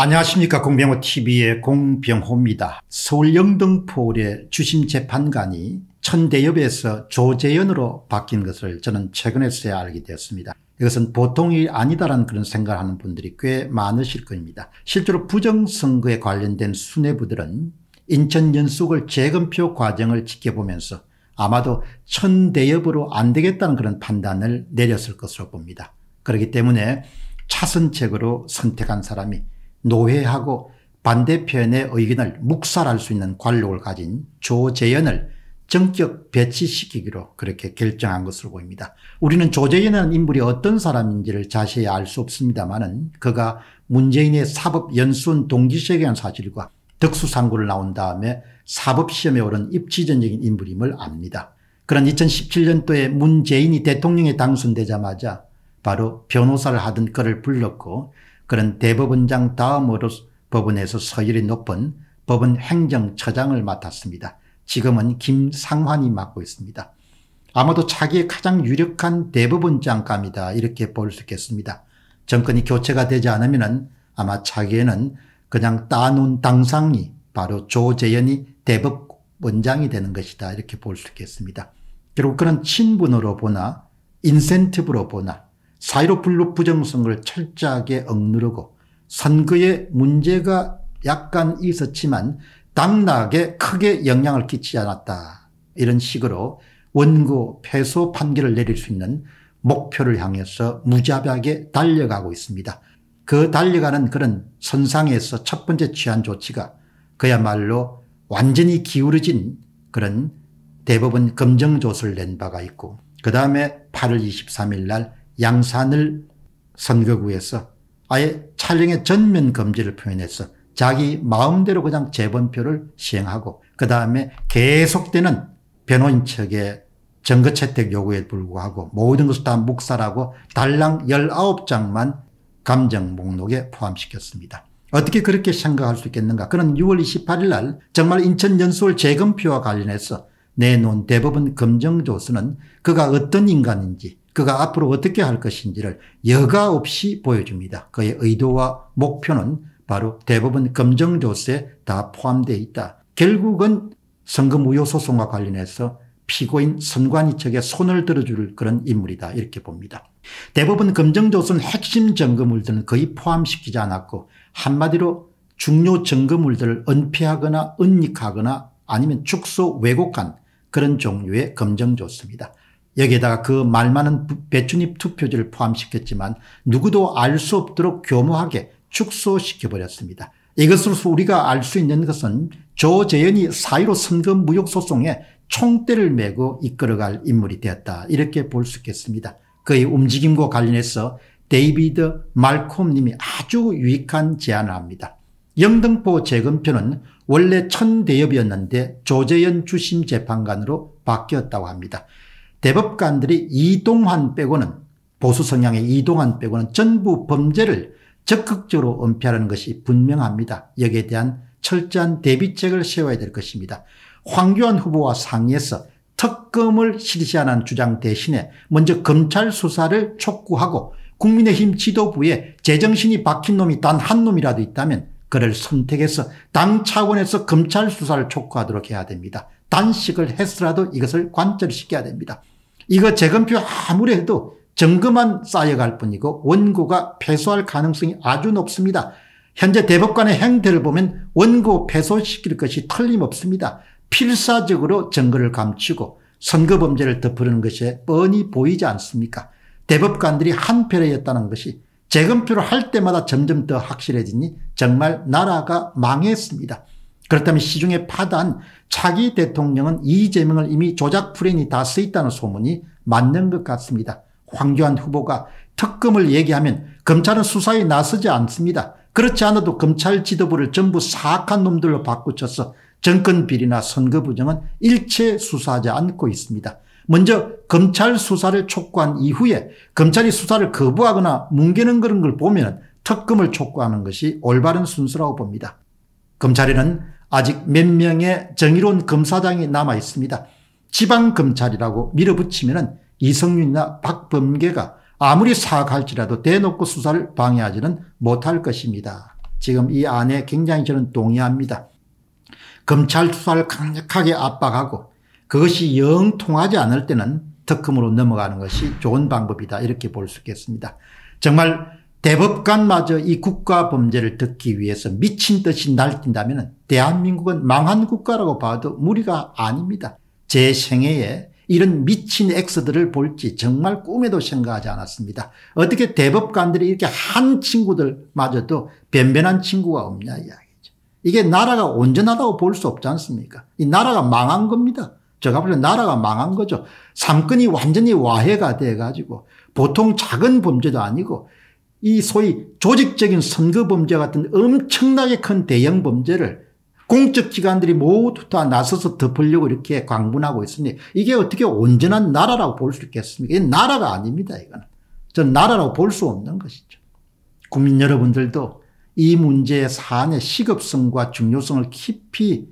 안녕하십니까 공병호TV의 공병호입니다. 서울 영등포울의 주심재판관이 천대엽에서 조재연으로 바뀐 것을 저는 최근에서야 알게 되었습니다. 이것은 보통이 아니다라는 그런 생각을 하는 분들이 꽤 많으실 겁니다. 실제로 부정선거에 관련된 수뇌부들은 인천 연수을 재검표 과정을 지켜보면서 아마도 천대엽으로 안 되겠다는 그런 판단을 내렸을 것으로 봅니다. 그렇기 때문에 차선책으로 선택한 사람이 노회하고 반대편의 의견을 묵살할 수 있는 관록을 가진 조재연을 정격 배치시키기로 그렇게 결정한 것으로 보입니다. 우리는 조재연이라는 인물이 어떤 사람인지를 자세히 알 수없습니다만 그가 문재인의 사법 연수원 동기시에 사실과 덕수상고를 나온 다음에 사법시험에 오른 입지전적인 인물임을 압니다. 그런 2017년도에 문재인이 대통령에 당선되자마자 바로 변호사를 하던 그를 불렀고 그런 대법원장 다음으로 법원에서 서열이 높은 법원 행정처장을 맡았습니다. 지금은 김상환이 맡고 있습니다. 아마도 자기의 가장 유력한 대법원장감이다 이렇게 볼 수 있겠습니다. 정권이 교체가 되지 않으면 아마 자기에는 그냥 따놓은 당상이 바로 조재현이 대법원장이 되는 것이다 이렇게 볼 수 있겠습니다. 결국 그런 친분으로 보나 인센티브로 보나 사이로 불로 부정성을 철저하게 억누르고 선거에 문제가 약간 있었지만 당락에 크게 영향을 끼치지 않았다. 이런 식으로 원고 패소 판결을 내릴 수 있는 목표를 향해서 무자비하게 달려가고 있습니다. 그 달려가는 그런 선상에서 첫 번째 취한 조치가 그야말로 완전히 기울어진 그런 대법원 검정조서를 낸 바가 있고 그 다음에 8월 23일 날 양산을 선거구에서 아예 촬영의 전면 금지를 표현해서 자기 마음대로 그냥 재범표를 시행하고 그 다음에 계속되는 변호인 측의 증거 채택 요구에 불구하고 모든 것을 다 묵살하고 달랑 19장만 감정 목록에 포함시켰습니다. 어떻게 그렇게 생각할 수 있겠는가. 그는 6월 28일 날 정말 인천 연수월 재검표와 관련해서 내놓은 대법원 검정조서는 그가 어떤 인간인지 그가 앞으로 어떻게 할 것인지를 여가 없이 보여줍니다. 그의 의도와 목표는 바로 대법원 검정조서에 다 포함되어 있다. 결국은 선거 무효 소송과 관련해서 피고인 선관위 측에 손을 들어줄 그런 인물이다 이렇게 봅니다. 대법원 검정조서는 핵심 증거물들은 거의 포함시키지 않았고 한마디로 중요 증거물들을 은폐하거나 은닉하거나 아니면 축소 왜곡한 그런 종류의 검정조서입니다. 여기에다가 그 말 많은 배추잎 투표지를 포함시켰지만 누구도 알 수 없도록 교묘하게 축소시켜버렸습니다. 이것으로서 우리가 알 수 있는 것은 조재현이 사의로 선거 무역 소송에 총대를 메고 이끌어갈 인물이 되었다. 이렇게 볼 수 있겠습니다. 그의 움직임과 관련해서 데이비드 말콤 님이 아주 유익한 제안을 합니다. 영등포 재검표는 원래 천대엽이었는데 조재현 주심 재판관으로 바뀌었다고 합니다. 대법관들이 이동환 빼고는 보수 성향의 이동환 빼고는 전부 범죄를 적극적으로 은폐하는 것이 분명합니다. 여기에 대한 철저한 대비책을 세워야 될 것입니다. 황교안 후보와 상의해서 특검을 실시하는 주장 대신에 먼저 검찰 수사를 촉구하고 국민의힘 지도부에 제정신이 박힌 놈이 단 한 놈이라도 있다면 그를 선택해서 당 차원에서 검찰 수사를 촉구하도록 해야 됩니다. 단식을 했으라도 이것을 관철시켜야 됩니다. 이거 재검표 아무리 해도 점검만 쌓여갈 뿐이고 원고가 패소할 가능성이 아주 높습니다. 현재 대법관의 행태를 보면 원고 패소시킬 것이 틀림없습니다. 필사적으로 증거를 감추고 선거 범죄를 덮으려는 것이 뻔히 보이지 않습니까? 대법관들이 한편에였다는 것이 재검표를 할 때마다 점점 더 확실해지니 정말 나라가 망했습니다. 그렇다면 시중에 파단 차기 대통령은 이재명을 이미 조작 프레임이 다 쓰였다는 소문이 맞는 것 같습니다. 황교안 후보가 특검을 얘기하면 검찰은 수사에 나서지 않습니다. 그렇지 않아도 검찰 지도부를 전부 사악한 놈들로 바꾸쳐서 정권 비리나 선거 부정은 일체 수사하지 않고 있습니다. 먼저 검찰 수사를 촉구한 이후에 검찰이 수사를 거부하거나 뭉개는 그런 걸 보면 특검을 촉구하는 것이 올바른 순서라고 봅니다. 검찰에는 아직 몇 명의 정의로운 검사장이 남아 있습니다. 지방검찰이라고 밀어붙이면 이성윤이나 박범계가 아무리 사과할지라도 대놓고 수사를 방해하지는 못할 것입니다. 지금 이 안에 굉장히 저는 동의합니다. 검찰 수사를 강력하게 압박하고 그것이 영 통하지 않을 때는 특검으로 넘어가는 것이 좋은 방법이다 이렇게 볼 수 있겠습니다. 정말 대법관마저 이 국가 범죄를 듣기 위해서 미친 듯이 날뛴다면 대한민국은 망한 국가라고 봐도 무리가 아닙니다. 제 생애에 이런 미친 엑스들을 볼지 정말 꿈에도 생각하지 않았습니다. 어떻게 대법관들이 이렇게 한 친구들마저도 변변한 친구가 없냐 이야기죠. 이게 나라가 온전하다고 볼 수 없지 않습니까? 이 나라가 망한 겁니다. 제가 볼때 나라가 망한 거죠. 삼권이 완전히 와해가 돼가지고 보통 작은 범죄도 아니고 이 소위 조직적인 선거범죄 같은 엄청나게 큰 대형 범죄를 공적 기관들이 모두 다 나서서 덮으려고 이렇게 광분하고 있으니 이게 어떻게 온전한 나라라고 볼 수 있겠습니까? 이 나라가 아닙니다. 이거는. 전 나라라고 볼 수 없는 것이죠. 국민 여러분들도 이 문제의 사안의 시급성과 중요성을 깊이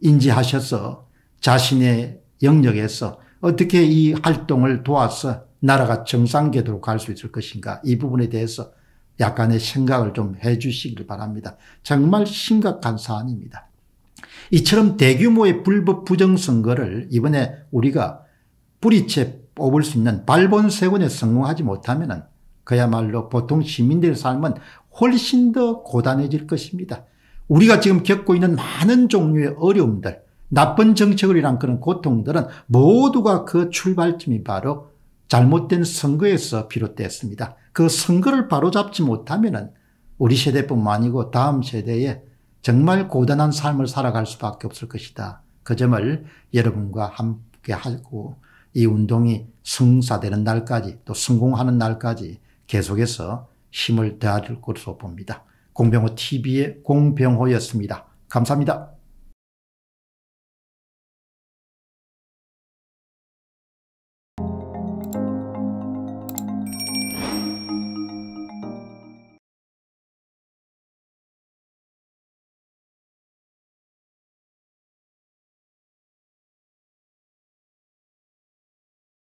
인지하셔서 자신의 영역에서 어떻게 이 활동을 도와서 나라가 정상궤도로 갈 수 있을 것인가 이 부분에 대해서 약간의 생각을 좀 해주시길 바랍니다. 정말 심각한 사안입니다. 이처럼 대규모의 불법 부정선거를 이번에 우리가 뿌리채 뽑을 수 있는 발본세원에 성공하지 못하면 그야말로 보통 시민들의 삶은 훨씬 더 고단해질 것입니다. 우리가 지금 겪고 있는 많은 종류의 어려움들, 나쁜 정책을 위한 그런 고통들은 모두가 그 출발점이 바로 잘못된 선거에서 비롯됐습니다. 그 선거를 바로잡지 못하면 우리 세대뿐만 아니고 다음 세대에 정말 고단한 삶을 살아갈 수밖에 없을 것이다. 그 점을 여러분과 함께 하고 이 운동이 성사되는 날까지 또 성공하는 날까지 계속해서 힘을 더할 것으로 봅니다. 공병호 TV의 공병호였습니다. 감사합니다.